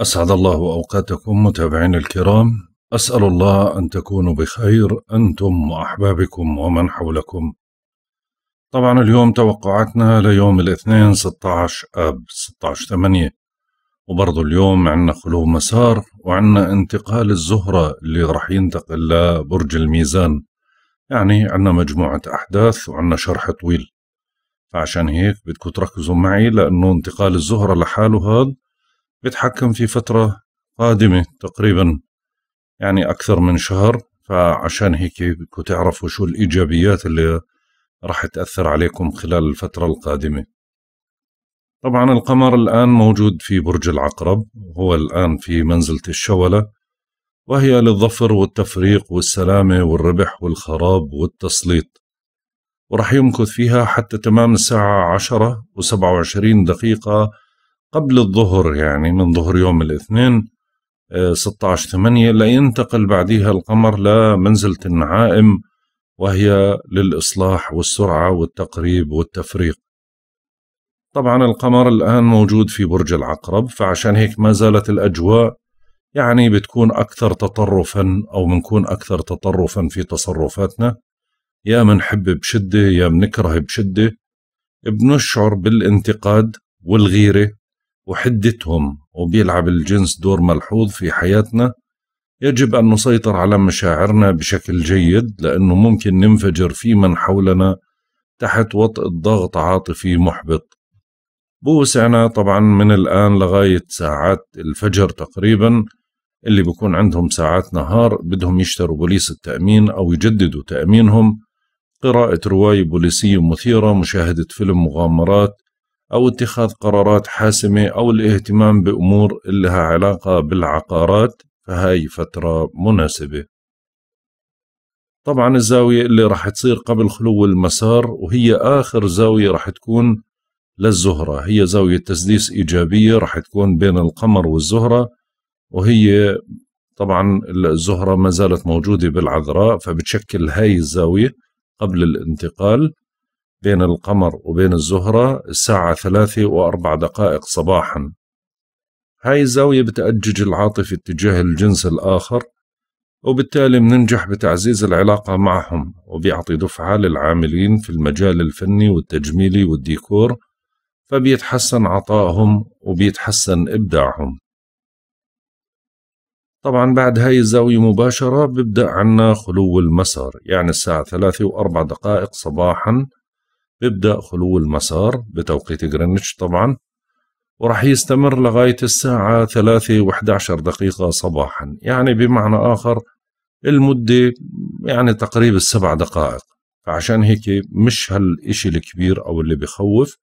أسعد الله أوقاتكم متابعين الكرام أسأل الله أن تكونوا بخير أنتم وأحبابكم ومن حولكم طبعا اليوم توقعاتنا ليوم الاثنين 16 أب 16 ثمانية وبرضو اليوم عندنا خلو مسار وعندنا انتقال الزهرة اللي رح ينتقل لبرج الميزان يعني عندنا مجموعة أحداث وعندنا شرح طويل فعشان هيك بدكم تركزوا معي لأنه انتقال الزهرة لحاله هذا بيتحكم في فترة قادمة تقريبا يعني أكثر من شهر فعشان هيك بدكم تعرفوا شو الإيجابيات اللي راح تأثر عليكم خلال الفترة القادمة طبعا القمر الآن موجود في برج العقرب هو الآن في منزلة الشولة وهي للظفر والتفريق والسلامة والربح والخراب والتسليط ورح يمكث فيها حتى تمام الساعة عشرة وسبعة وعشرين دقيقة قبل الظهر يعني من ظهر يوم الاثنين 16 آه، 8 لينتقل بعدها القمر لمنزلة النعائم وهي للإصلاح والسرعة والتقريب والتفريق طبعا القمر الآن موجود في برج العقرب فعشان هيك ما زالت الأجواء يعني بتكون أكثر تطرفا أو بنكون أكثر تطرفا في تصرفاتنا يا منحب بشدة يا منكره بشدة بنشعر بالانتقاد والغيرة وحدتهم وبيلعب الجنس دور ملحوظ في حياتنا يجب أن نسيطر على مشاعرنا بشكل جيد لأنه ممكن ننفجر في من حولنا تحت وطأة ضغط عاطفي محبط بوسعنا طبعا من الآن لغاية ساعات الفجر تقريبا اللي بكون عندهم ساعات نهار بدهم يشتروا بوليس التأمين أو يجددوا تأمينهم قراءة رواية بوليسية مثيرة مشاهدة فيلم مغامرات أو اتخاذ قرارات حاسمة أو الاهتمام بأمور لها علاقة بالعقارات فهاي فترة مناسبة طبعا الزاوية اللي رح تصير قبل خلو المسار وهي آخر زاوية رح تكون للزهرة هي زاوية تسديس إيجابية رح تكون بين القمر والزهرة وهي طبعا الزهرة ما زالت موجودة بالعذراء فبتشكل هاي الزاوية قبل الانتقال بين القمر وبين الزهرة الساعة ثلاثة وأربع دقائق صباحا هاي الزاوية بتأجج العاطفة اتجاه الجنس الآخر وبالتالي مننجح بتعزيز العلاقة معهم وبيعطي دفعة للعاملين في المجال الفني والتجميلي والديكور فبيتحسن عطائهم وبيتحسن إبداعهم طبعا بعد هاي الزاوية مباشرة ببدأ عنا خلو المسار يعني الساعة ثلاثة وأربع دقائق صباحا بيبدأ خلو المسار بتوقيت جرينتش طبعا وراح يستمر لغاية الساعة 3 و11 دقيقة صباحا يعني بمعنى آخر المدة يعني تقريبا السبع دقائق فعشان هيك مش هالإشي الكبير أو اللي بخوف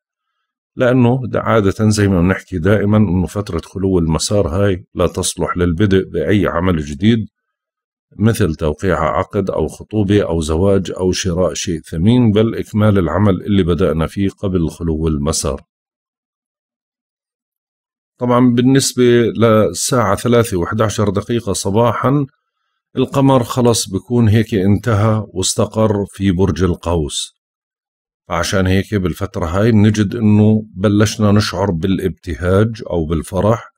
لأنه عادة زي ما بنحكي دائما أنه فترة خلو المسار هاي لا تصلح للبدء بأي عمل جديد مثل توقيع عقد أو خطوبة أو زواج أو شراء شيء ثمين بل إكمال العمل اللي بدأنا فيه قبل خلو المسار طبعا بالنسبة للساعة 3 و11 دقيقة صباحا القمر خلص بكون هيك انتهى واستقر في برج القوس عشان هيك بالفترة هاي بنجد انه بلشنا نشعر بالابتهاج او بالفرح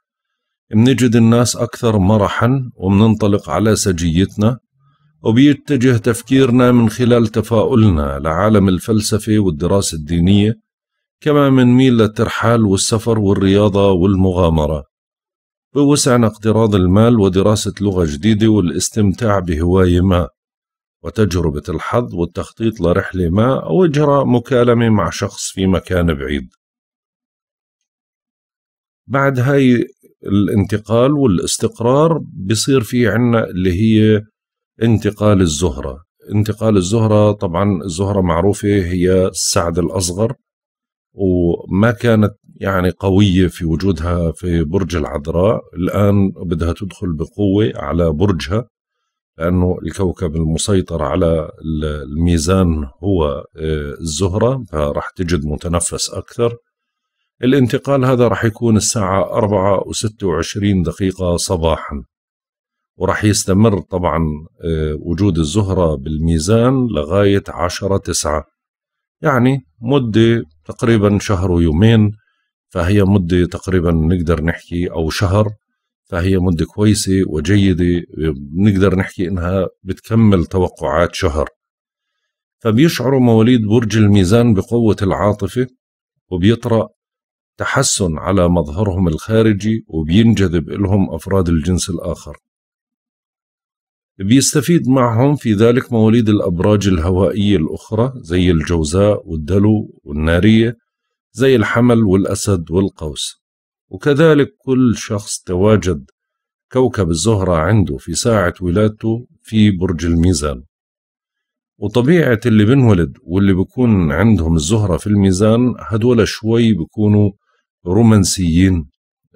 بنجد الناس أكثر مرحا وبننطلق على سجيتنا وبيتجه تفكيرنا من خلال تفاؤلنا لعالم الفلسفة والدراسة الدينية كما ميل للترحال والسفر والرياضة والمغامرة بوسعنا اقتراض المال ودراسة لغة جديدة والاستمتاع بهواية ما وتجربة الحظ والتخطيط لرحلة ما أو إجراء مكالمة مع شخص في مكان بعيد بعد هاي الانتقال والاستقرار بصير في عنا اللي هي انتقال الزهرة انتقال الزهرة طبعا الزهرة معروفة هي السعد الأصغر وما كانت يعني قوية في وجودها في برج العذراء الآن بدها تدخل بقوة على برجها لأنه الكوكب المسيطر على الميزان هو آه، الزهرة فرح تجد متنفس أكثر الانتقال هذا راح يكون الساعة 4 و26 دقيقة صباحا وراح يستمر طبعا آه، وجود الزهرة بالميزان لغاية 10 9 يعني مدة تقريبا شهر ويومين فهي مدة تقريبا نقدر نحكي أو شهر فهي مدة كويسة وجيدة نقدر نحكي إنها بتكمل توقعات شهر فبيشعروا مواليد برج الميزان بقوة العاطفة وبيطرأ تحسن على مظهرهم الخارجي وبينجذب إلهم أفراد الجنس الآخر بيستفيد معهم في ذلك مواليد الأبراج الهوائية الأخرى زي الجوزاء والدلو والنارية زي الحمل والأسد والقوس وكذلك كل شخص تواجد كوكب الزهرة عنده في ساعة ولادته في برج الميزان وطبيعة اللي بنولد واللي بكون عندهم الزهرة في الميزان هدول شوي بكونوا رومانسيين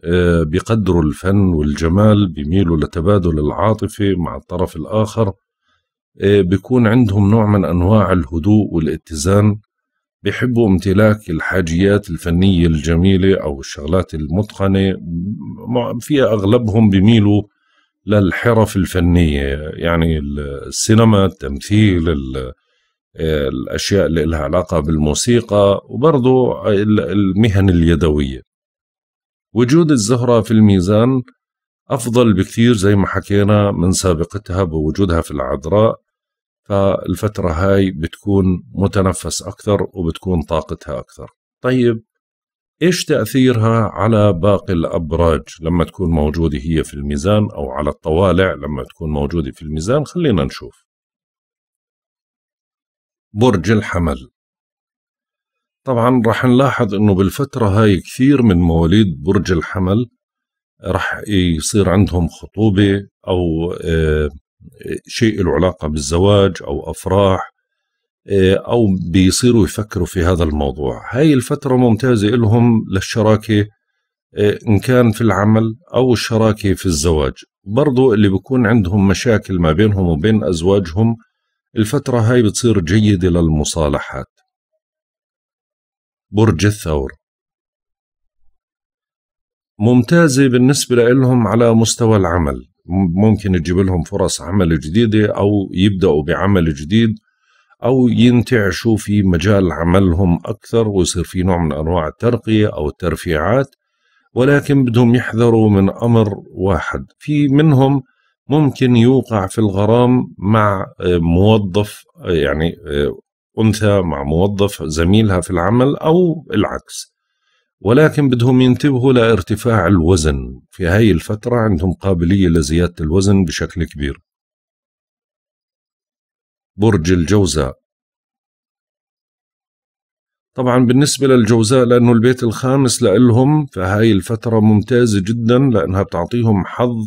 آه، بقدروا الفن والجمال بيميلوا لتبادل العاطفة مع الطرف الآخر آه، بيكون عندهم نوع من أنواع الهدوء والاتزان بيحبوا امتلاك الحاجيات الفنية الجميلة أو الشغلات المتقنة في أغلبهم بيميلوا للحرف الفنية يعني السينما التمثيل الأشياء اللي لها علاقة بالموسيقى وبرضو المهن اليدوية وجود الزهرة في الميزان أفضل بكثير زي ما حكينا من سابقتها بوجودها في العذراء فالفترة هاي بتكون متنفس أكثر وبتكون طاقتها أكثر طيب إيش تأثيرها على باقي الأبراج لما تكون موجودة هي في الميزان أو على الطوالع لما تكون موجودة في الميزان خلينا نشوف برج الحمل طبعا رح نلاحظ انه بالفترة هاي كثير من مواليد برج الحمل رح يصير عندهم خطوبة او آه، شيء له علاقة بالزواج او افراح آه، او بيصيروا يفكروا في هذا الموضوع هاي الفترة ممتازة لهم للشراكة آه، ان كان في العمل او الشراكة في الزواج برضو اللي بكون عندهم مشاكل ما بينهم وبين ازواجهم الفترة هاي بتصير جيدة للمصالحات برج الثور ممتازة بالنسبة لهم على مستوى العمل ممكن تجيب لهم فرص عمل جديدة أو يبدأوا بعمل جديد أو ينتعشوا في مجال عملهم أكثر ويصير في نوع من أنواع الترقية أو الترفيعات ولكن بدهم يحذروا من أمر واحد في منهم ممكن يوقع في الغرام مع آه، موظف آه، يعني آه، انثى مع موظف زميلها في العمل او العكس ولكن بدهم ينتبهوا لارتفاع الوزن في هاي الفترة عندهم قابلية لزيادة الوزن بشكل كبير برج الجوزاء طبعا بالنسبة للجوزاء لأنه البيت الخامس لهم فهاي الفترة ممتازة جدا لأنها بتعطيهم حظ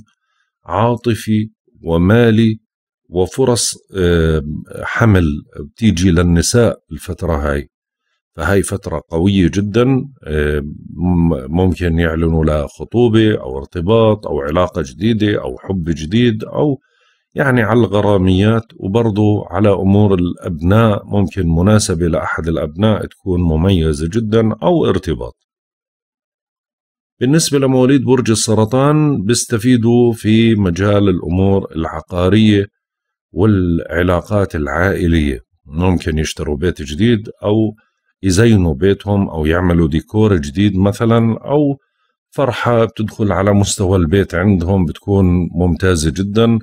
عاطفي ومالي وفرص حمل بتيجي للنساء الفترة هاي فهاي فترة قوية جدا ممكن يعلنوا لها خطوبة أو ارتباط أو علاقة جديدة أو حب جديد أو يعني على الغراميات وبرضو على أمور الأبناء ممكن مناسبة لأحد الأبناء تكون مميزة جدا أو ارتباط بالنسبة لمواليد برج السرطان بيستفيدوا في مجال الأمور العقارية والعلاقات العائلية ممكن يشتروا بيت جديد أو يزينوا بيتهم أو يعملوا ديكور جديد مثلا أو فرحة بتدخل على مستوى البيت عندهم بتكون ممتازة جدا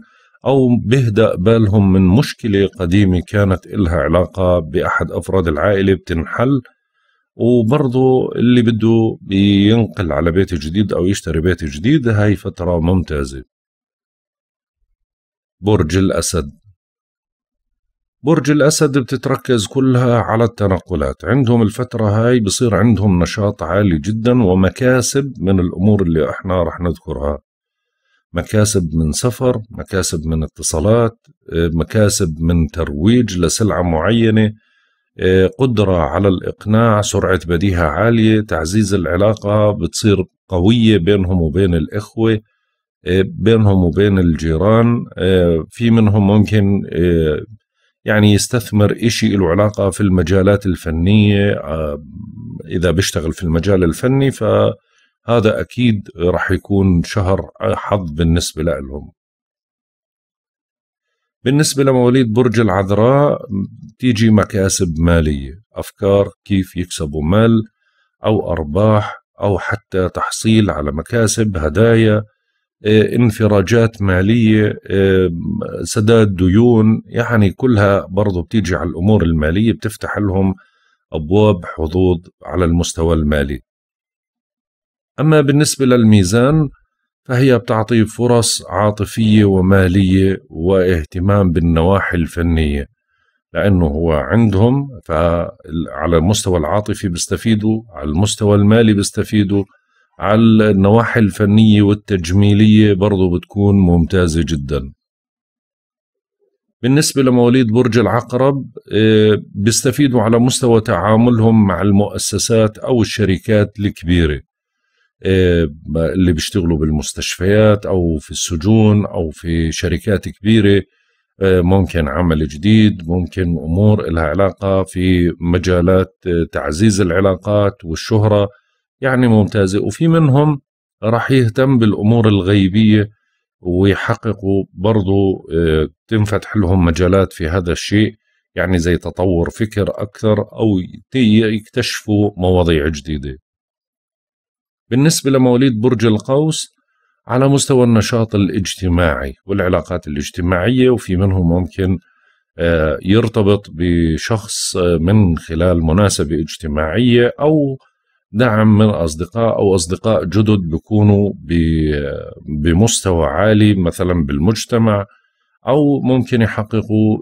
أو بهدأ بالهم من مشكلة قديمة كانت إلها علاقة بأحد أفراد العائلة بتنحل وبرضه اللي بده ينقل على بيت جديد او يشتري بيت جديد هاي فتره ممتازه برج الاسد برج الأسد بتتركز كلها على التنقلات عندهم الفترة هاي بصير عندهم نشاط عالي جدا ومكاسب من الأمور اللي احنا رح نذكرها مكاسب من سفر مكاسب من اتصالات مكاسب من ترويج لسلعة معينة آه، قدرة على الإقناع سرعة بديهة عالية تعزيز العلاقة بتصير قوية بينهم وبين الإخوة آه، بينهم وبين الجيران آه، في منهم ممكن يعني يستثمر إشي له علاقة في المجالات الفنية إذا بيشتغل في المجال الفني فهذا أكيد رح يكون شهر حظ بالنسبة لهم بالنسبة لمواليد برج العذراء تيجي مكاسب مالية أفكار كيف يكسبوا مال أو أرباح أو حتى تحصيل على مكاسب هدايا آه، انفراجات مالية آه، سداد ديون يعني كلها برضو بتيجي على الأمور المالية بتفتح لهم أبواب حظوظ على المستوى المالي أما بالنسبة للميزان فهي بتعطي فرص عاطفية ومالية واهتمام بالنواحي الفنية لأنه هو عندهم فعلى المستوى العاطفي بيستفيدوا على المستوى المالي بيستفيدوا على النواحي الفنية والتجميلية برضو بتكون ممتازة جدا بالنسبة لمواليد برج العقرب آه، بيستفيدوا على مستوى تعاملهم مع المؤسسات أو الشركات الكبيرة اللي بيشتغلوا بالمستشفيات او في السجون او في شركات كبيره ممكن عمل جديد ممكن امور لها علاقه في مجالات تعزيز العلاقات والشهره يعني ممتازه وفي منهم راح يهتم بالامور الغيبيه ويحققوا برضو تنفتح لهم مجالات في هذا الشيء يعني زي تطور فكر اكثر او يكتشفوا مواضيع جديده بالنسبة لمواليد برج القوس على مستوى النشاط الاجتماعي والعلاقات الاجتماعية وفي منهم ممكن آه، يرتبط بشخص آه، من خلال مناسبة اجتماعية أو دعم من أصدقاء أو أصدقاء جدد بيكونوا آه، بمستوى عالي مثلا بالمجتمع أو ممكن يحققوا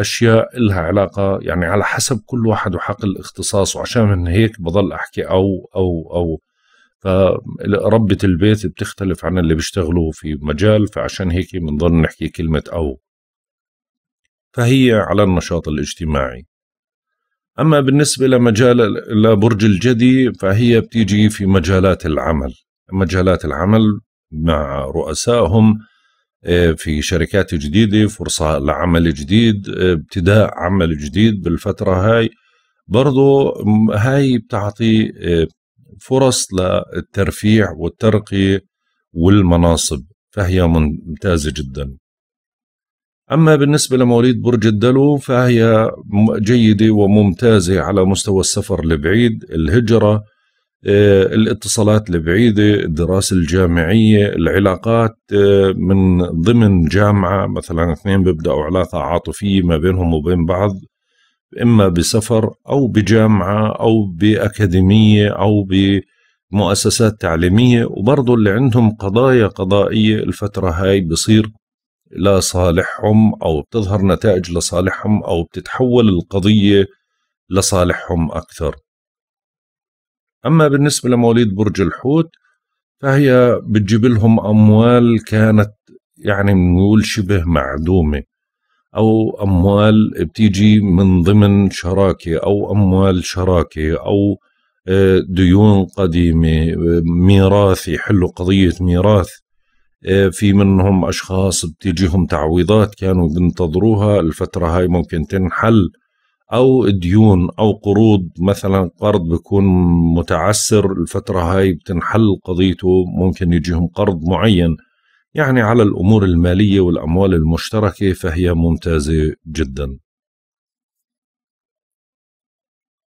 أشياء لها علاقة يعني على حسب كل واحد وحق الاختصاص وعشان من هيك بضل أحكي أو أو أو فربة البيت بتختلف عن اللي بيشتغلوا في مجال فعشان هيك بنضل نحكي كلمة أو فهي على النشاط الاجتماعي أما بالنسبة لمجال لبرج الجدي فهي بتيجي في مجالات العمل مجالات العمل مع رؤسائهم آه، في شركات جديدة فرصة لعمل جديد آه، ابتداء عمل جديد بالفترة هاي برضو هاي بتعطي آه، فرص للترفيع والترقية والمناصب فهي ممتازة جدا أما بالنسبة لمواليد برج الدلو فهي جيدة وممتازة على مستوى السفر البعيد الهجرة آه، الاتصالات البعيدة الدراسة الجامعية العلاقات آه، من ضمن جامعة مثلا اثنين بيبدأوا علاقة عاطفية ما بينهم وبين بعض اما بسفر او بجامعه او باكاديميه او بمؤسسات تعليميه وبرضه اللي عندهم قضايا قضائيه الفتره هاي بصير لصالحهم او بتظهر نتائج لصالحهم او بتتحول القضيه لصالحهم اكثر. اما بالنسبه لمواليد برج الحوت فهي بتجيب لهم اموال كانت يعني بنقول شبه معدومه او اموال بتيجي من ضمن شراكه او اموال شراكه او آه، ديون قديمه ميراث يحلوا قضيه ميراث آه، في منهم اشخاص بتيجيهم تعويضات كانوا بينتظروها الفتره هاي ممكن تنحل او ديون او قروض مثلا قرض بيكون متعسر الفتره هاي بتنحل قضيته ممكن يجيهم قرض معين يعني على الأمور المالية والأموال المشتركة فهي ممتازة جدا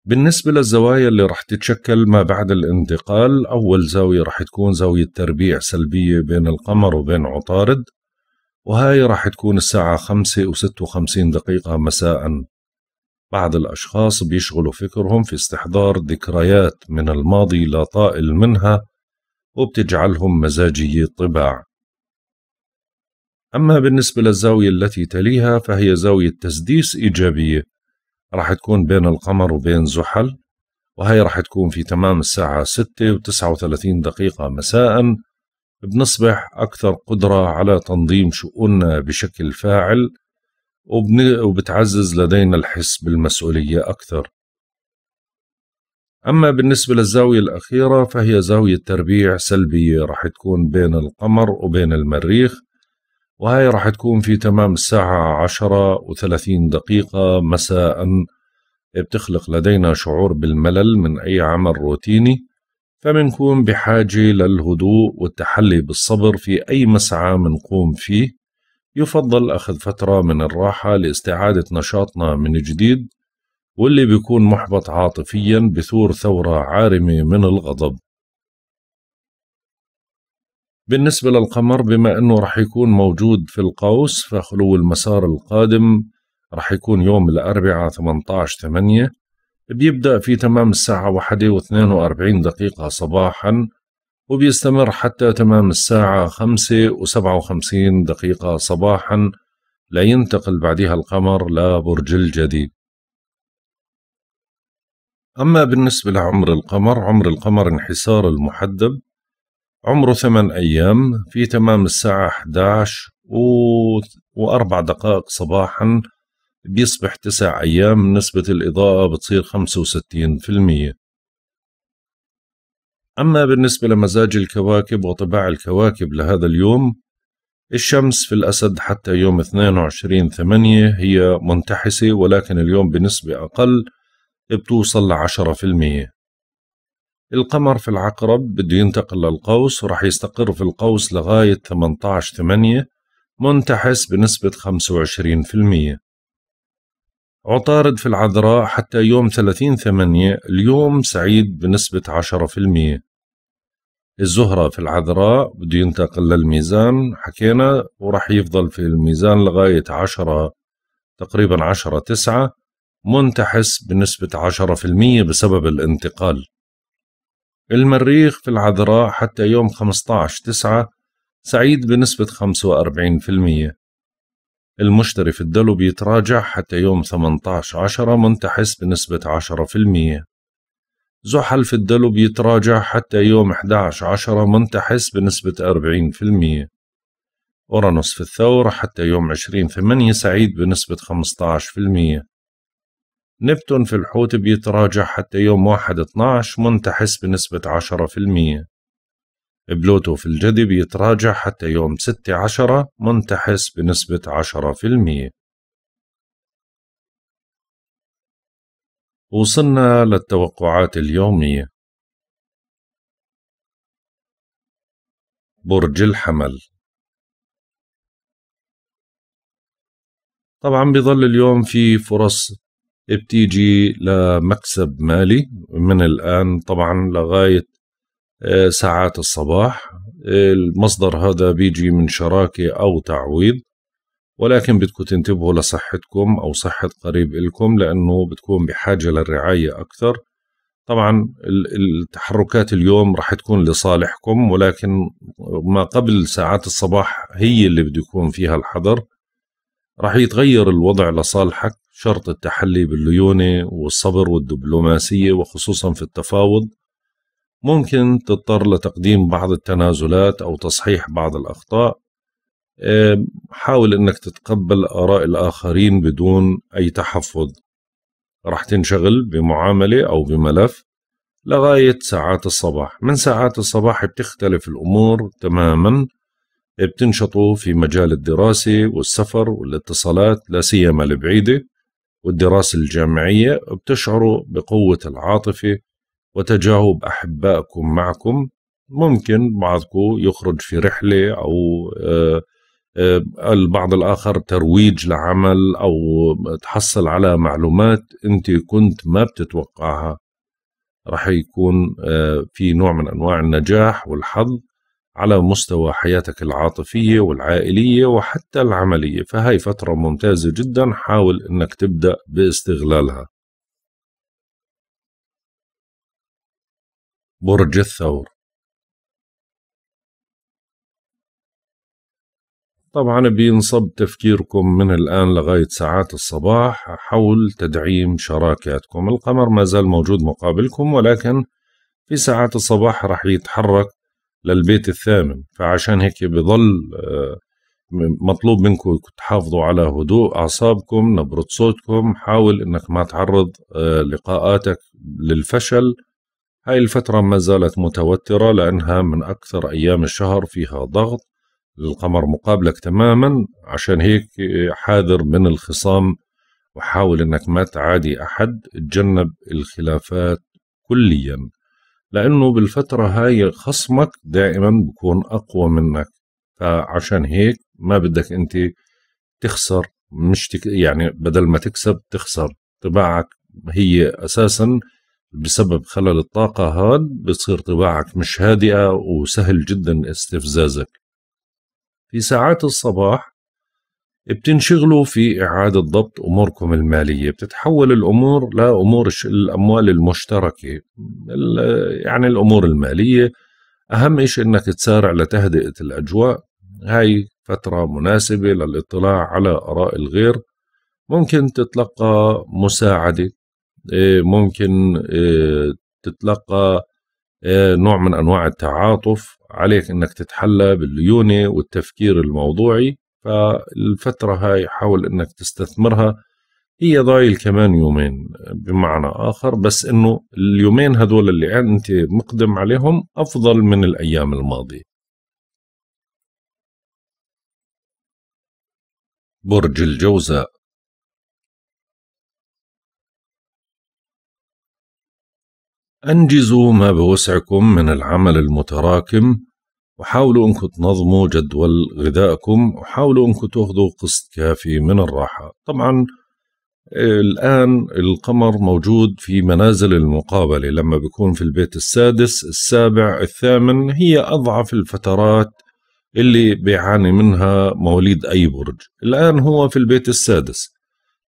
بالنسبة للزوايا اللي رح تتشكل ما بعد الانتقال أول زاوية رح تكون زاوية تربيع سلبية بين القمر وبين عطارد وهاي رح تكون الساعة 5 و 56 دقيقة مساء بعض الأشخاص بيشغلوا فكرهم في استحضار ذكريات من الماضي لا طائل منها وبتجعلهم مزاجي طباع أما بالنسبة للزاوية التي تليها فهي زاوية تسديس إيجابية راح تكون بين القمر وبين زحل وهي راح تكون في تمام الساعة 6 و 39 دقيقة مساء بنصبح أكثر قدرة على تنظيم شؤوننا بشكل فاعل وبتعزز لدينا الحس بالمسؤولية أكثر أما بالنسبة للزاوية الأخيرة فهي زاوية تربيع سلبية راح تكون بين القمر وبين المريخ وهي راح تكون في تمام الساعة عشرة وثلاثين دقيقة مساء بتخلق لدينا شعور بالملل من أي عمل روتيني فمنكون بحاجة للهدوء والتحلي بالصبر في أي مسعى منقوم فيه يفضل أخذ فترة من الراحة لاستعادة نشاطنا من جديد واللي بيكون محبط عاطفيا بثور ثورة عارمة من الغضب بالنسبة للقمر بما أنه رح يكون موجود في القوس فخلو المسار القادم رح يكون يوم الأربعاء 18 8 بيبدأ في تمام الساعة 1 و 42 دقيقة صباحا وبيستمر حتى تمام الساعة 5 و 57 دقيقة صباحا لينتقل بعدها القمر لبرج الجدي أما بالنسبة لعمر القمر عمر القمر انحسار المحدب عمره ثمان أيام في تمام الساعة 11 و... وأربع دقائق صباحا بيصبح تسع أيام نسبة الإضاءة بتصير 65% أما بالنسبة لمزاج الكواكب وطباع الكواكب لهذا اليوم الشمس في الأسد حتى يوم 22 ثمانية هي منتحسة ولكن اليوم بنسبة أقل بتوصل لعشرة في المية القمر في العقرب بده ينتقل للقوس وراح يستقر في القوس لغاية 18 8 منتحس بنسبة 25% عطارد في العذراء حتى يوم 30 8 اليوم سعيد بنسبة 10% الزهرة في العذراء بده ينتقل للميزان حكينا وراح يفضل في الميزان لغاية 10 تقريبا 10 9 منتحس بنسبة 10% بسبب الانتقال المريخ في العذراء حتى يوم 15 تسعة سعيد بنسبة 45% المشتري في الدلو بيتراجع حتى يوم 18 عشرة منتحس بنسبة 10% زحل في الدلو بيتراجع حتى يوم 11 عشرة منتحس بنسبة 40% أورانوس في الثور حتى يوم 20 8 سعيد بنسبة 15% نبتون في الحوت بيتراجع حتى يوم واحد اتناش منتحس بنسبة عشرة في المية بلوتو في الجدي بيتراجع حتى يوم ستة عشرة منتحس بنسبة عشرة في المية وصلنا للتوقعات اليومية برج الحمل طبعا بيظل اليوم في فرص بتيجي لمكسب مالي من الآن طبعا لغاية آه، ساعات الصباح المصدر هذا بيجي من شراكة أو تعويض ولكن بدكم تنتبهوا لصحتكم أو صحة قريب إلكم لأنه بتكون بحاجة للرعاية أكثر طبعا التحركات اليوم رح تكون لصالحكم ولكن ما قبل ساعات الصباح هي اللي بده يكون فيها الحذر رح يتغير الوضع لصالحك شرط التحلي بالليونة والصبر والدبلوماسية وخصوصا في التفاوض ممكن تضطر لتقديم بعض التنازلات أو تصحيح بعض الأخطاء حاول أنك تتقبل آراء الآخرين بدون أي تحفظ راح تنشغل بمعاملة أو بملف لغاية ساعات الصباح من ساعات الصباح بتختلف الأمور تماما بتنشطوا في مجال الدراسة والسفر والاتصالات لا سيما البعيدة والدراسة الجامعية بتشعروا بقوة العاطفة وتجاوب أحبائكم معكم ممكن بعضكم يخرج في رحلة أو آه، آه، البعض الآخر ترويج لعمل أو تحصل على معلومات أنت كنت ما بتتوقعها رح يكون آه، في نوع من أنواع النجاح والحظ على مستوى حياتك العاطفية والعائلية وحتى العملية فهي فترة ممتازة جدا حاول أنك تبدأ باستغلالها برج الثور طبعا بينصب تفكيركم من الآن لغاية ساعات الصباح حول تدعيم شراكاتكم القمر ما زال موجود مقابلكم ولكن في ساعات الصباح رح يتحرك للبيت الثامن فعشان هيك بضل آه، مطلوب منكم تحافظوا على هدوء أعصابكم نبرة صوتكم حاول أنك ما تعرض آه، لقاءاتك للفشل هاي الفترة ما زالت متوترة لأنها من أكثر أيام الشهر فيها ضغط القمر مقابلك تماما عشان هيك حاذر من الخصام وحاول أنك ما تعادي أحد تجنب الخلافات كلياً لأنه بالفترة هاي خصمك دائما بكون أقوى منك فعشان هيك ما بدك أنت تخسر مش تك... يعني بدل ما تكسب تخسر طباعك هي أساسا بسبب خلل الطاقة هاد بتصير طباعك مش هادئة وسهل جدا استفزازك في ساعات الصباح بتنشغلوا في إعادة ضبط أموركم المالية بتتحول الأمور لأمور الأموال المشتركة يعني الأمور المالية أهم شيء أنك تسارع لتهدئة الأجواء هاي فترة مناسبة للاطلاع على آراء الغير ممكن تتلقى مساعدة آه، ممكن آه، تتلقى آه، نوع من أنواع التعاطف عليك أنك تتحلى بالليونة والتفكير الموضوعي فالفترة هاي حاول انك تستثمرها هي ضايل كمان يومين بمعنى آخر بس إنه اليومين هذول اللي أنت مقدم عليهم أفضل من الأيام الماضية برج الجوزاء أنجزوا ما بوسعكم من العمل المتراكم وحاولوا انكم تنظموا جدول غذائكم وحاولوا انكم تاخذوا قسط كافي من الراحه طبعا الان القمر موجود في منازل المقابله لما بيكون في البيت السادس السابع الثامن هي اضعف الفترات اللي بيعاني منها مواليد اي برج الان هو في البيت السادس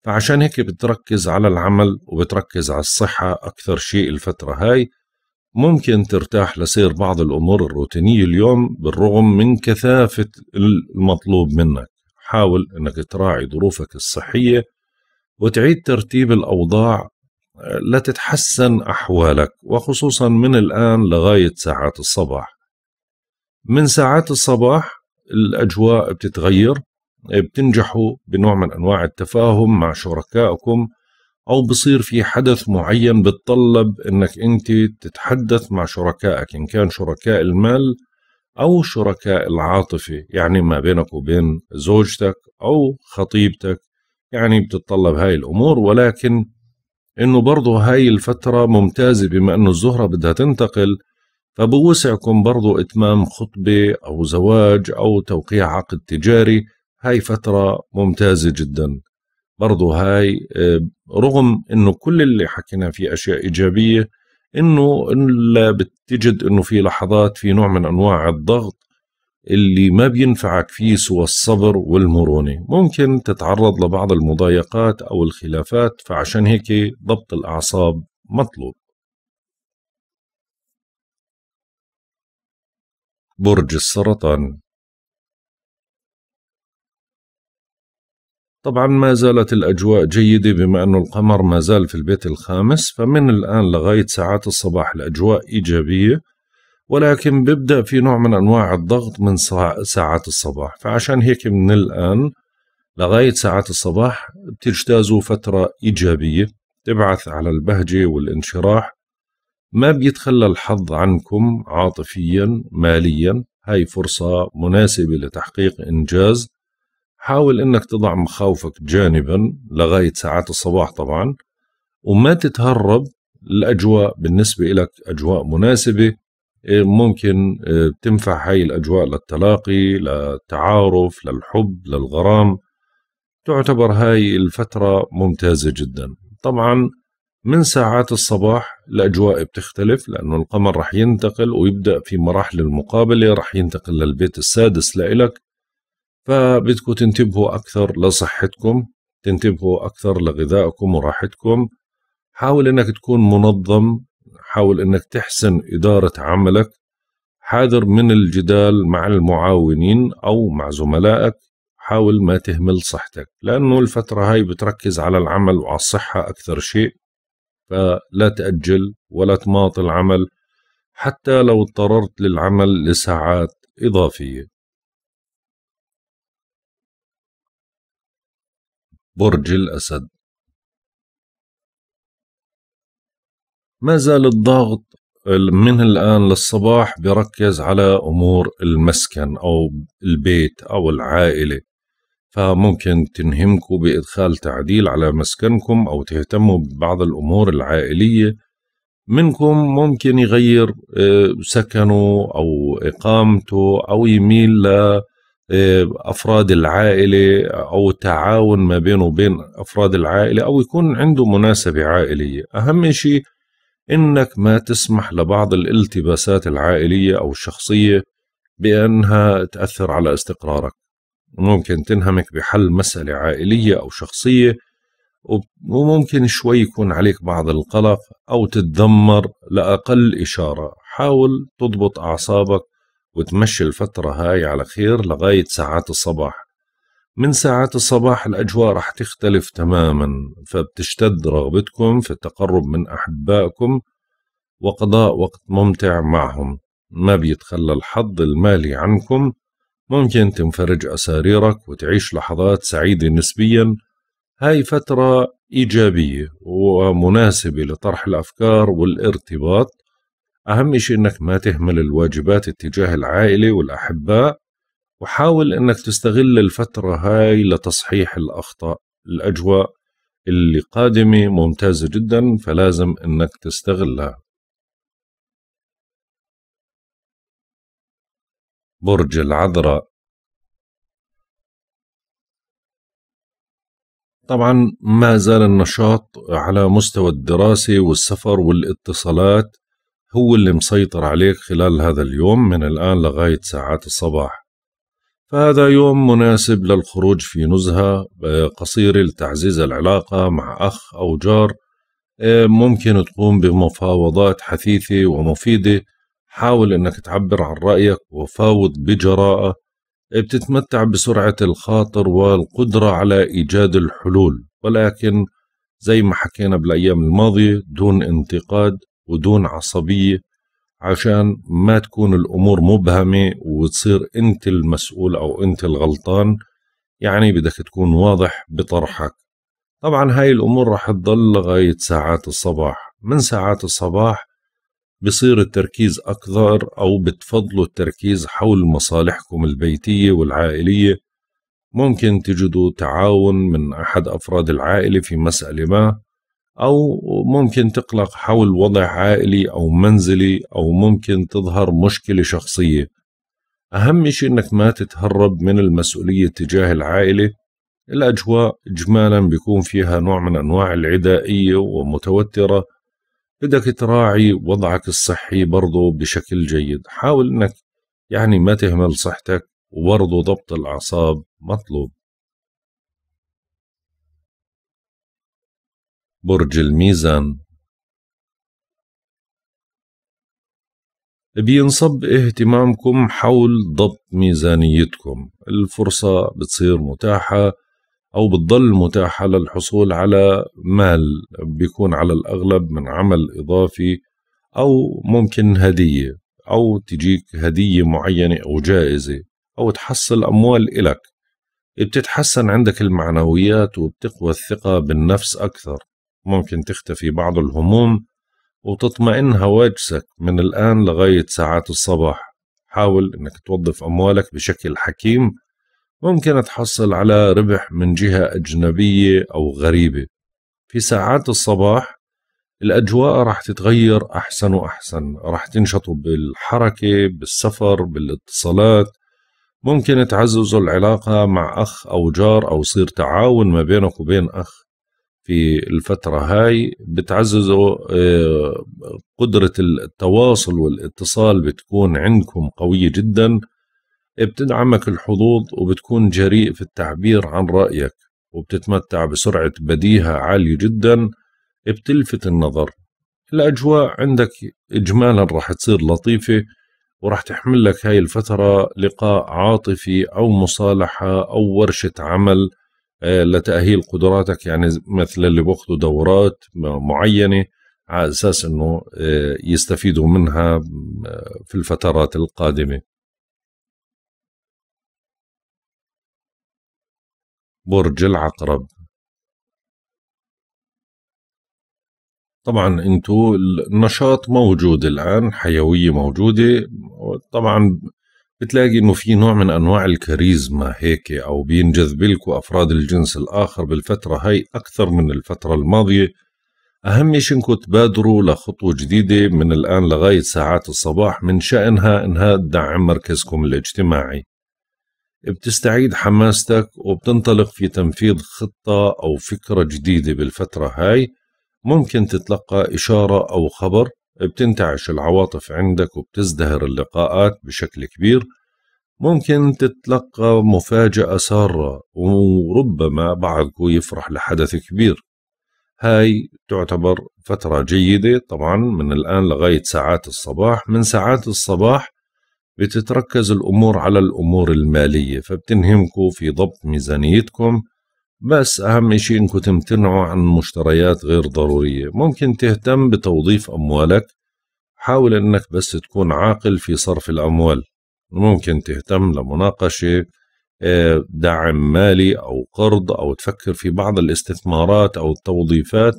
فعشان هيك بتركز على العمل وبتركز على الصحه اكثر شيء الفتره هاي ممكن ترتاح لسير بعض الأمور الروتينية اليوم بالرغم من كثافة المطلوب منك حاول أنك تراعي ظروفك الصحية وتعيد ترتيب الأوضاع آه، لتتحسن أحوالك وخصوصا من الآن لغاية ساعات الصباح من ساعات الصباح الأجواء بتتغير آه، بتنجحوا بنوع من أنواع التفاهم مع شركائكم أو بصير في حدث معين بتطلب أنك أنت تتحدث مع شركائك إن كان شركاء المال أو شركاء العاطفة يعني ما بينك وبين زوجتك أو خطيبتك يعني بتتطلب هاي الأمور ولكن انه برضه هاي الفترة ممتازة بما انه الزهرة بدها تنتقل فبوسعكم برضه اتمام خطبة او زواج او توقيع عقد تجاري هاي فترة ممتازة جدا برضه هاي آه، رغم انه كل اللي حكينا فيه اشياء ايجابيه انه بتجد انه في لحظات في نوع من انواع الضغط اللي ما بينفعك فيه سوى الصبر والمرونه ممكن تتعرض لبعض المضايقات او الخلافات فعشان هيك ضبط الاعصاب مطلوب برج السرطان طبعا ما زالت الأجواء جيدة بما أنه القمر ما زال في البيت الخامس فمن الآن لغاية ساعات الصباح الأجواء إيجابية ولكن بيبدأ في نوع من أنواع الضغط من ساعات الصباح فعشان هيك من الآن لغاية ساعات الصباح بتجتازوا فترة إيجابية تبعث على البهجة والانشراح ما بيتخلى الحظ عنكم عاطفيا ماليا هاي فرصة مناسبة لتحقيق إنجاز حاول انك تضع مخاوفك جانبا لغايه ساعات الصباح طبعا وما تتهرب الاجواء بالنسبه لك اجواء مناسبه إيه، ممكن إيه، تنفع هاي الاجواء للتلاقي للتعارف للحب للغرام تعتبر هاي الفتره ممتازه جدا طبعا من ساعات الصباح الأجواء بتختلف لأنه القمر رح ينتقل ويبدأ في مراحل المقابلة رح ينتقل للبيت السادس لإلك فبدكم تنتبهوا أكثر لصحتكم تنتبهوا أكثر لغذائكم وراحتكم حاول أنك تكون منظم حاول أنك تحسن إدارة عملك حاذر من الجدال مع المعاونين أو مع زملائك حاول ما تهمل صحتك لأنه الفترة هاي بتركز على العمل وعلى الصحة أكثر شيء فلا تأجل ولا تماط العمل حتى لو اضطررت للعمل لساعات إضافية برج الأسد ما زال الضغط من الآن للصباح بركز على أمور المسكن أو البيت أو العائلة فممكن تنهمكم بإدخال تعديل على مسكنكم أو تهتموا ببعض الأمور العائلية منكم ممكن يغير آه، سكنه أو إقامته أو يميل ل آه، افراد العائله او تعاون ما بينه وبين افراد العائله او يكون عنده مناسبه عائليه اهم شيء انك ما تسمح لبعض الالتباسات العائليه او الشخصيه بانها تاثر على استقرارك ممكن تنهمك بحل مساله عائليه او شخصيه وممكن شوي يكون عليك بعض القلق او تتذمر لاقل اشاره حاول تضبط اعصابك وتمشي الفترة هاي على خير لغاية ساعات الصباح من ساعات الصباح الأجواء رح تختلف تماما فبتشتد رغبتكم في التقرب من أحبائكم وقضاء وقت ممتع معهم ما بيتخلى الحظ المالي عنكم ممكن تنفرج أساريرك وتعيش لحظات سعيدة نسبيا هاي فترة إيجابية ومناسبة لطرح الأفكار والارتباط أهم شيء أنك ما تهمل الواجبات اتجاه العائلة والأحباء وحاول أنك تستغل الفترة هاي لتصحيح الأخطاء الأجواء اللي قادمة ممتازة جدا فلازم أنك تستغلها برج العذراء طبعا ما زال النشاط على مستوى الدراسة والسفر والاتصالات هو اللي مسيطر عليك خلال هذا اليوم من الآن لغاية ساعات الصباح فهذا يوم مناسب للخروج في نزهة قصيرة لتعزيز العلاقة مع أخ أو جار إيه، ممكن تقوم بمفاوضات حثيثة ومفيدة حاول أنك تعبر عن رأيك وفاوض بجراءة إيه، بتتمتع بسرعة الخاطر والقدرة على إيجاد الحلول ولكن زي ما حكينا بالأيام الماضية دون انتقاد ودون عصبية عشان ما تكون الأمور مبهمة وتصير أنت المسؤول أو أنت الغلطان يعني بدك تكون واضح بطرحك طبعا هاي الأمور رح تضل لغاية ساعات الصباح من ساعات الصباح بصير التركيز أكثر أو بتفضلوا التركيز حول مصالحكم البيتية والعائلية ممكن تجدوا تعاون من أحد أفراد العائلة في مسألة ما أو ممكن تقلق حول وضع عائلي أو منزلي أو ممكن تظهر مشكلة شخصية أهم شيء أنك ما تتهرب من المسؤولية تجاه العائلة الأجواء إجمالا بيكون فيها نوع من أنواع العدائية ومتوترة بدك تراعي وضعك الصحي برضه بشكل جيد حاول أنك يعني ما تهمل صحتك وبرضه ضبط الأعصاب مطلوب برج الميزان بينصب اهتمامكم حول ضبط ميزانيتكم الفرصة بتصير متاحة أو بتضل متاحة للحصول على مال بيكون على الأغلب من عمل إضافي أو ممكن هدية أو تجيك هدية معينة أو جائزة أو تحصل أموال إلك بتتحسن عندك المعنويات وبتقوى الثقة بالنفس أكثر ممكن تختفي بعض الهموم وتطمئن هواجسك من الآن لغاية ساعات الصباح حاول أنك توظف أموالك بشكل حكيم ممكن تحصل على ربح من جهة أجنبية أو غريبة في ساعات الصباح الأجواء راح تتغير أحسن وأحسن راح تنشطوا بالحركة بالسفر بالاتصالات ممكن تعززوا العلاقة مع أخ أو جار أو يصير تعاون ما بينك وبين أخ في الفترة هاي بتعززوا آه، قدرة التواصل والاتصال بتكون عندكم قوية جدا بتدعمك الحظوظ وبتكون جريء في التعبير عن رأيك وبتتمتع بسرعة بديهة عالية جدا بتلفت النظر الأجواء عندك إجمالا راح تصير لطيفة وراح تحمل لك هاي الفترة لقاء عاطفي أو مصالحة أو ورشة عمل آه، لتأهيل قدراتك يعني مثل اللي بياخذوا دورات معينة على أساس أنه آه، يستفيدوا منها في الفترات القادمة برج العقرب طبعا انتو النشاط موجود الآن حيوية موجودة طبعا بتلاقي انه في نوع من انواع الكاريزما هيك او بينجذب لكم افراد الجنس الاخر بالفتره هاي اكثر من الفتره الماضيه اهم شيء انكم تبادروا لخطوه جديده من الان لغايه ساعات الصباح من شانها انها تدعم مركزكم الاجتماعي بتستعيد حماستك وبتنطلق في تنفيذ خطه او فكره جديده بالفتره هاي ممكن تتلقى اشاره او خبر بتنتعش العواطف عندك وبتزدهر اللقاءات بشكل كبير ممكن تتلقى مفاجأة سارة وربما بعضك يفرح لحدث كبير هاي تعتبر فترة جيدة طبعا من الآن لغاية ساعات الصباح من ساعات الصباح بتتركز الأمور على الأمور المالية فبتنهمكم في ضبط ميزانيتكم بس أهم شيء إنكم تمتنعوا عن مشتريات غير ضرورية ممكن تهتم بتوظيف أموالك حاول إنك بس تكون عاقل في صرف الأموال ممكن تهتم لمناقشة آه، دعم مالي أو قرض أو تفكر في بعض الاستثمارات أو التوظيفات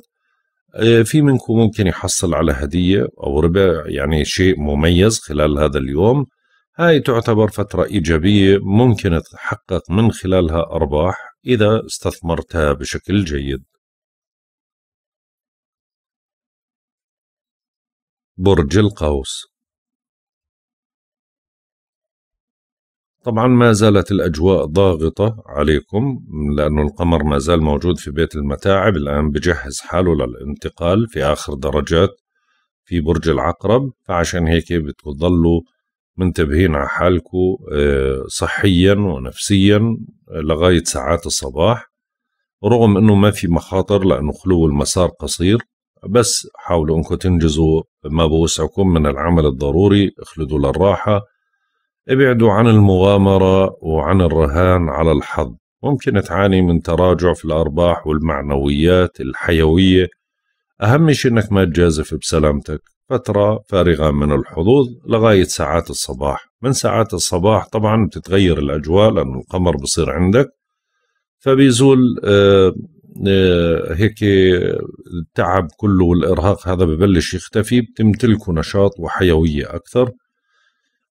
آه، في منكم ممكن يحصل على هدية أو ربع يعني شيء مميز خلال هذا اليوم هاي تعتبر فترة إيجابية ممكن تتحقق من خلالها أرباح إذا استثمرتها بشكل جيد. برج القوس طبعا ما زالت الأجواء ضاغطة عليكم لأنه القمر ما زال موجود في بيت المتاعب الآن بجهز حاله للانتقال في آخر درجات في برج العقرب فعشان هيك بتظلوا منتبهين على حالكم آه، صحيا ونفسيا لغاية ساعات الصباح رغم أنه ما في مخاطر لأنه خلو المسار قصير بس حاولوا أنكم تنجزوا ما بوسعكم من العمل الضروري اخلدوا للراحة ابعدوا عن المغامرة وعن الرهان على الحظ ممكن تعاني من تراجع في الأرباح والمعنويات الحيوية أهم شيء أنك ما تجازف بسلامتك فترة فارغة من الحظوظ لغاية ساعات الصباح من ساعات الصباح طبعا بتتغير الأجواء لأن القمر بصير عندك فبيزول آه، آه، هيك التعب كله والإرهاق هذا ببلش يختفي بتمتلكوا نشاط وحيوية أكثر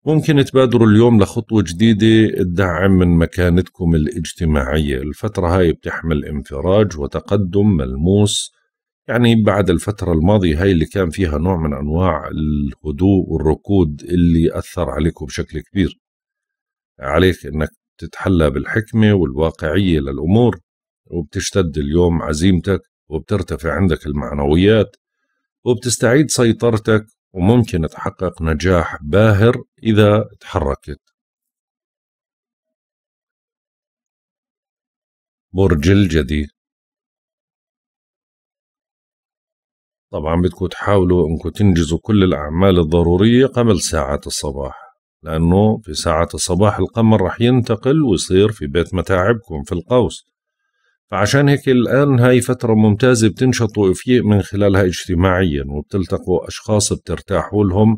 ممكن تبادروا اليوم لخطوة جديدة تدعم من مكانتكم الاجتماعية الفترة هاي بتحمل انفراج وتقدم ملموس يعني بعد الفترة الماضية هاي اللي كان فيها نوع من أنواع الهدوء والركود اللي أثر عليكم بشكل كبير عليك أنك تتحلى بالحكمة والواقعية للأمور وبتشتد اليوم عزيمتك وبترتفع عندك المعنويات وبتستعيد سيطرتك وممكن تحقق نجاح باهر إذا تحركت برج الجدي طبعا بدكم تحاولوا انكم تنجزوا كل الاعمال الضروريه قبل ساعه الصباح لانه في ساعه الصباح القمر رح ينتقل ويصير في بيت متاعبكم في القوس فعشان هيك الآن هاي فترة ممتازة بتنشطوا فيه من خلالها اجتماعيا وبتلتقوا أشخاص بترتاحوا لهم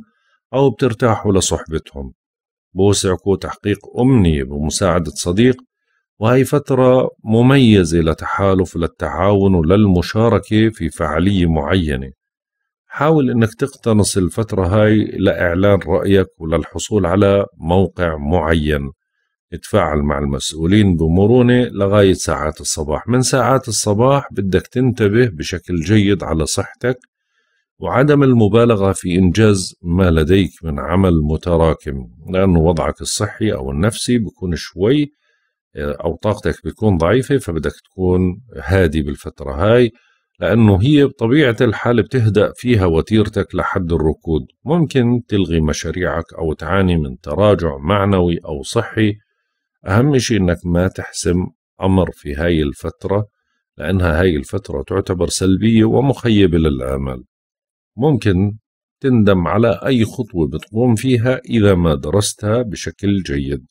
أو بترتاحوا لصحبتهم بوسعكم تحقيق أمنية بمساعدة صديق وهي فترة مميزة لتحالف للتعاون وللمشاركة في فعالية معينة حاول انك تقتنص الفترة هاي لإعلان رأيك وللحصول على موقع معين اتفاعل مع المسؤولين بمرونة لغاية ساعات الصباح من ساعات الصباح بدك تنتبه بشكل جيد على صحتك وعدم المبالغة في إنجاز ما لديك من عمل متراكم لأن وضعك الصحي أو النفسي بيكون شوي آه، او طاقتك بتكون ضعيفه فبدك تكون هادي بالفتره هاي لانه هي بطبيعه الحال بتهدا فيها وتيرتك لحد الركود ممكن تلغي مشاريعك او تعاني من تراجع معنوي او صحي اهم شيء انك ما تحسم امر في هاي الفتره لانها هاي الفتره تعتبر سلبيه ومخيبه للامال ممكن تندم على اي خطوه بتقوم فيها اذا ما درستها بشكل جيد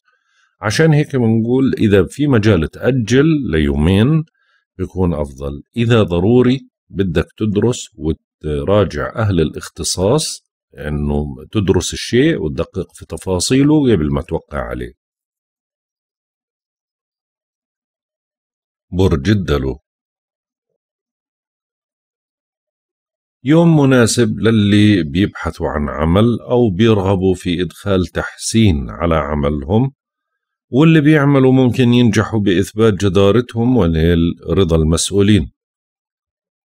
عشان هيك بنقول اذا في مجال تاجل ليومين بيكون افضل اذا ضروري بدك تدرس وتراجع اهل الاختصاص انه تدرس الشيء وتدقق في تفاصيله قبل ما توقع عليه برج الدلو يوم مناسب للي بيبحثوا عن عمل أو بيرغبوا في إدخال تحسين على عملهم واللي بيعملوا ممكن ينجحوا بإثبات جدارتهم رضا المسؤولين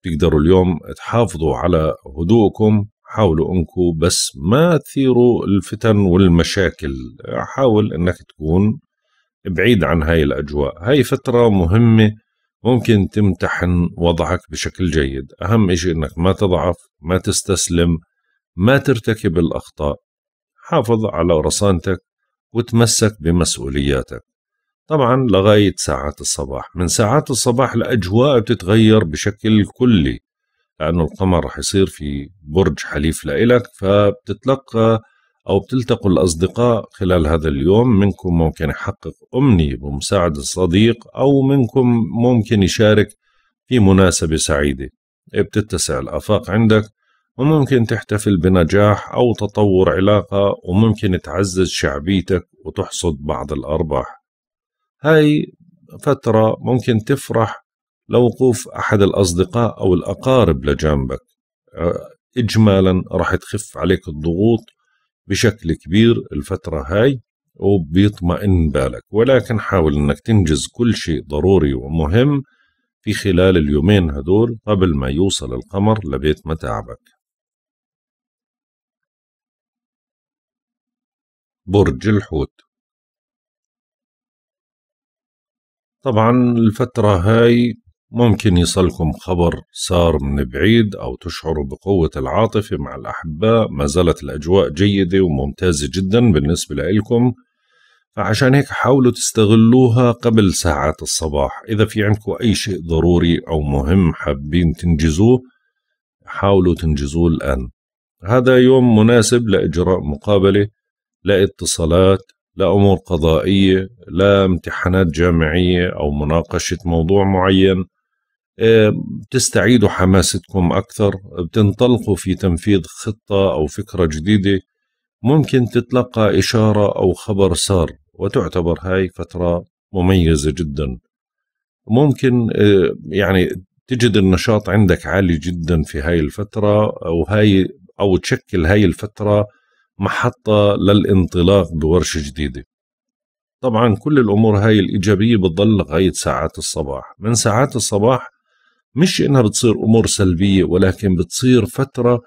تقدروا اليوم تحافظوا على هدوءكم حاولوا انكم بس ما تثيروا الفتن والمشاكل حاول انك تكون بعيد عن هاي الاجواء هاي فترة مهمة ممكن تمتحن وضعك بشكل جيد اهم اشي انك ما تضعف ما تستسلم ما ترتكب الاخطاء حافظ على رصانتك وتمسك بمسؤولياتك طبعا لغاية ساعات الصباح من ساعات الصباح الأجواء بتتغير بشكل كلي لأنه القمر رح يصير في برج حليف لإلك فبتتلقى أو بتلتقوا الأصدقاء خلال هذا اليوم منكم ممكن يحقق أمنية بمساعدة صديق أو منكم ممكن يشارك في مناسبة سعيدة إيه، بتتسع الآفاق عندك وممكن تحتفل بنجاح أو تطور علاقة وممكن تعزز شعبيتك وتحصد بعض الأرباح هاي فترة ممكن تفرح لوقوف أحد الأصدقاء أو الأقارب لجانبك آه، إجمالا راح تخف عليك الضغوط بشكل كبير الفترة هاي وبيطمئن بالك ولكن حاول أنك تنجز كل شيء ضروري ومهم في خلال اليومين هدول قبل ما يوصل القمر لبيت متاعبك برج الحوت طبعا الفترة هاي ممكن يصلكم خبر سار من بعيد أو تشعروا بقوة العاطفة مع الأحباء ما زالت الأجواء جيدة وممتازة جدا بالنسبة لإلكم فعشان هيك حاولوا تستغلوها قبل ساعات الصباح إذا في عندكم أي شيء ضروري أو مهم حابين تنجزوه حاولوا تنجزوه الآن هذا يوم مناسب لإجراء مقابلة لا اتصالات لا أمور قضائية لا امتحانات جامعية أو مناقشة موضوع معين آه، بتستعيدوا حماستكم أكثر بتنطلقوا في تنفيذ خطة أو فكرة جديدة ممكن تتلقى إشارة أو خبر سار وتعتبر هاي فترة مميزة جدا ممكن آه، يعني تجد النشاط عندك عالي جدا في هاي الفترة أو هاي أو تشكل هاي الفترة محطة للانطلاق بورشة جديدة طبعا كل الأمور هاي الإيجابية بتضل لغاية ساعات الصباح من ساعات الصباح مش إنها بتصير أمور سلبية ولكن بتصير فترة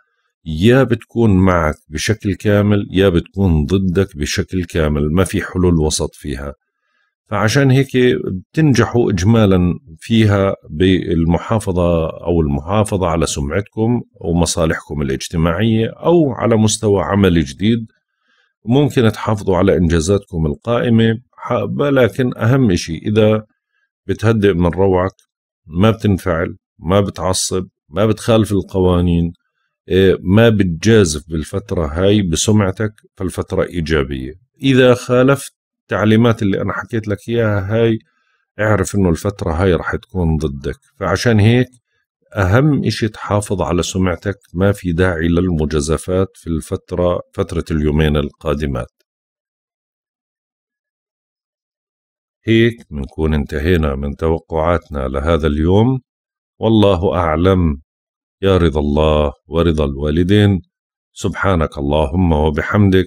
يا بتكون معك بشكل كامل يا بتكون ضدك بشكل كامل ما في حلول وسط فيها فعشان هيك بتنجحوا اجمالا فيها بالمحافظه او المحافظه على سمعتكم ومصالحكم الاجتماعيه او على مستوى عمل جديد ممكن تحافظوا على انجازاتكم القائمه لكن اهم شيء اذا بتهدئ من روعك ما بتنفعل ما بتعصب ما بتخالف القوانين إيه، ما بتجازف بالفترة هاي بسمعتك فالفترة إيجابية إذا خالفت التعليمات اللي انا حكيت لك اياها هاي اعرف انه الفترة هاي رح تكون ضدك فعشان هيك اهم اشي تحافظ على سمعتك ما في داعي للمجازفات في الفترة فترة اليومين القادمات هيك بنكون انتهينا من توقعاتنا لهذا اليوم والله أعلم يا رضا الله ورضا الوالدين سبحانك اللهم وبحمدك